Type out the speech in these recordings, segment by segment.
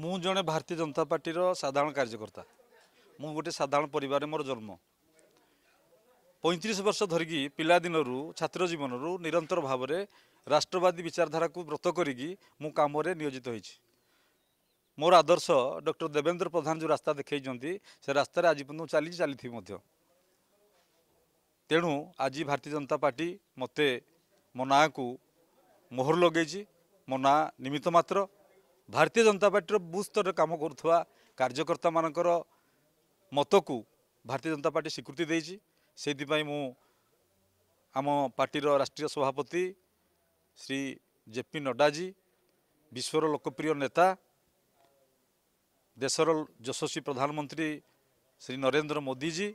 ମୁଁ ଜଣେ ଭାରତୀୟ ଜନତା ପାର୍ଟିର ସାଧାରଣ କାର୍ଯ୍ୟକର୍ତ୍ତା ମୁଁ ଗୋଟିଏ ସାଧାରଣ ପରିବାରରେ ମୋର ଜନ୍ମ ପଇଁତିରିଶ ବର୍ଷ ଧରିକି ପିଲାଦିନରୁ ଛାତ୍ର ଜୀବନରୁ ନିରନ୍ତର ଭାବରେ ରାଷ୍ଟ୍ରବାଦୀ ବିଚାରଧାରାକୁ ବ୍ରତ କରିକି ମୁଁ କାମରେ ନିୟୋଜିତ ହୋଇଛି ମୋର ଆଦର୍ଶ ଡକ୍ଟର ଦେବେନ୍ଦ୍ର ପ୍ରଧାନ ଯେଉଁ ରାସ୍ତା ଦେଖାଇଛନ୍ତି ସେ ରାସ୍ତାରେ ଆଜି ପର୍ଯ୍ୟନ୍ତ ଚାଲିଛି ଚାଲିଥିବି ମଧ୍ୟ ତେଣୁ ଆଜି ଭାରତୀୟ ଜନତା ପାର୍ଟି ମୋତେ ମୋ ନାଁକୁ ମୋହର ଲଗାଇଛି ମୋ ନାଁ ନିମିତ୍ତ ମାତ୍ର ଭାରତୀୟ ଜନତା ପାର୍ଟିର ବୁଥ୍ ସ୍ତରରେ କାମ କରୁଥିବା କାର୍ଯ୍ୟକର୍ତ୍ତାମାନଙ୍କର ମତକୁ ଭାରତୀୟ ଜନତା ପାର୍ଟି ସ୍ୱୀକୃତି ଦେଇଛି ସେଇଥିପାଇଁ ମୁଁ ଆମ ପାର୍ଟିର ରାଷ୍ଟ୍ରୀୟ ସଭାପତି ଶ୍ରୀ ଜେପି ନଡ୍ଡାଜୀ ବିଶ୍ୱର ଲୋକପ୍ରିୟ ନେତା ଦେଶର ଯଶସ୍ୱୀ ପ୍ରଧାନମନ୍ତ୍ରୀ ଶ୍ରୀ ନରେନ୍ଦ୍ର ମୋଦିଜୀ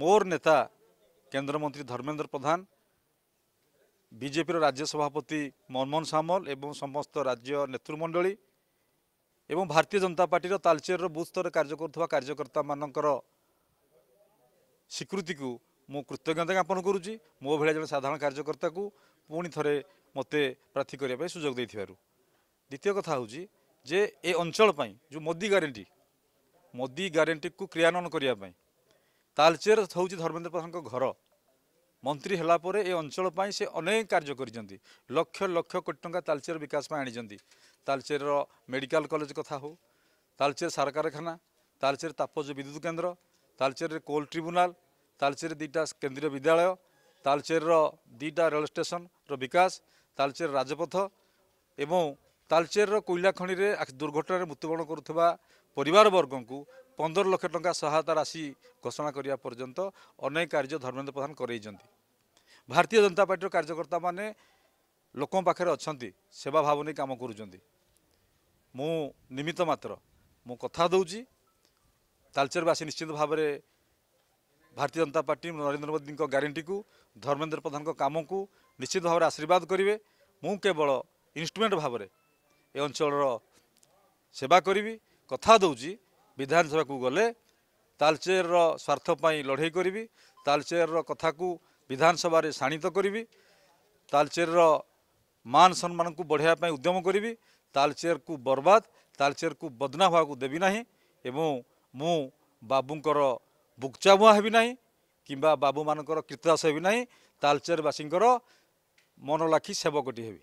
ମୋର ନେତା କେନ୍ଦ୍ରମନ୍ତ୍ରୀ ଧର୍ମେନ୍ଦ୍ର ପ୍ରଧାନ বিজেপির রাজ্য সভাপতি মনমোহন সামল এবং সমস্ত রাজ্য নেতৃমণ্ডলী এবং ভারতীয় জনতা পার্টির তালচেরর বুথ স্তরে কার্য করুথবা কার্যকর্তা মানকর স্বীকৃতি মু কৃতজ্ঞতা জ্ঞাপন করুচি মো ভাই জন সাধারণ কার্যকর্তা পুঁ থরে মতো প্রার্থী করা সুযোগ দিয়ে দ্বিতীয় কথা হচ্ছে যে এ অঞ্চল যে মোদি গ্যারেটি মোদি গ্যারেটি ক্রিয়ান্বয়ন করা তালচের হচ্ছে ধর্মেন্দ্র প্রধান ঘর ମନ୍ତ୍ରୀ ହେଲା ପରେ ଏ ଅଞ୍ଚଳ ପାଇଁ ସେ ଅନେକ କାର୍ଯ୍ୟ କରିଛନ୍ତି ଲକ୍ଷ ଲକ୍ଷ କୋଟି ଟଙ୍କା ତାଲଚେର ବିକାଶ ପାଇଁ ଆଣିଛନ୍ତି ତାଲଚେରର ମେଡ଼ିକାଲ କଲେଜ କଥା ହେଉ ତାଲଚେର ସାର କାରଖାନା ତାଲଚେର ତାପଜ ବିଦ୍ୟୁତ କେନ୍ଦ୍ର ତାଲଚେରରେ କୋଲ୍ ଟ୍ରିବ୍ୟୁନାଲ ତାଲଚେର ଦୁଇଟା କେନ୍ଦ୍ରୀୟ ବିଦ୍ୟାଳୟ ତାଲଚେରର ଦୁଇଟା ରେଳ ଷ୍ଟେସନର ବିକାଶ ତାଲଚେର ରାଜପଥ ଏବଂ ତାଲଚେରର କୋଇଲା ଖଣିରେ ଦୁର୍ଘଟଣାରେ ମୃତ୍ୟୁବରଣ କରୁଥିବା ପରିବାରବର୍ଗଙ୍କୁ ପନ୍ଦର ଲକ୍ଷ ଟଙ୍କା ସହାୟତା ରାଶି ଘୋଷଣା କରିବା ପର୍ଯ୍ୟନ୍ତ ଅନେକ କାର୍ଯ୍ୟ ଧର୍ମେନ୍ଦ୍ର ପ୍ରଧାନ କରେଇଛନ୍ତି ଭାରତୀୟ ଜନତା ପାର୍ଟିର କାର୍ଯ୍ୟକର୍ତ୍ତାମାନେ ଲୋକଙ୍କ ପାଖରେ ଅଛନ୍ତି ସେବା ଭାବ ନେଇ କାମ କରୁଛନ୍ତି ମୁଁ ନିମିତ୍ତ ମାତ୍ର ମୁଁ କଥା ଦେଉଛି ତାଲଚେରବାସୀ ନିଶ୍ଚିତ ଭାବରେ ଭାରତୀୟ ଜନତା ପାର୍ଟି ନରେନ୍ଦ୍ର ମୋଦିଙ୍କ ଗ୍ୟାରେଣ୍ଟିକୁ ଧର୍ମେନ୍ଦ୍ର ପ୍ରଧାନଙ୍କ କାମକୁ ନିଶ୍ଚିତ ଭାବରେ ଆଶୀର୍ବାଦ କରିବେ ମୁଁ କେବଳ ଇନ୍ଷ୍ଟ୍ରୁମେଣ୍ଟ ଭାବରେ ଏ ଅଞ୍ଚଳର ସେବା କରିବି କଥା ଦେଉଛି ବିଧାନସଭାକୁ ଗଲେ ତାଲଚେରର ସ୍ୱାର୍ଥ ପାଇଁ ଲଢ଼େଇ କରିବି ତାଲଚେରର କଥାକୁ ବିଧାନସଭାରେ ଶାଣିତ କରିବି ତାଲଚେରର ମାନ ସମ୍ମାନକୁ ବଢ଼ାଇବା ପାଇଁ ଉଦ୍ୟମ କରିବି ତାଲଚେରକୁ ବର୍ବାଦ ତାଲଚେରକୁ ବଦନା ହେବାକୁ ଦେବି ନାହିଁ ଏବଂ ମୁଁ ବାବୁଙ୍କର ବୁକ୍ଚାବୁଆ ହେବି ନାହିଁ କିମ୍ବା ବାବୁମାନଙ୍କର କୀର୍ତ୍ତାସ ହେବି ନାହିଁ ତାଲଚେରବାସୀଙ୍କର ମନଲାଖି ସେବକଟି ହେବି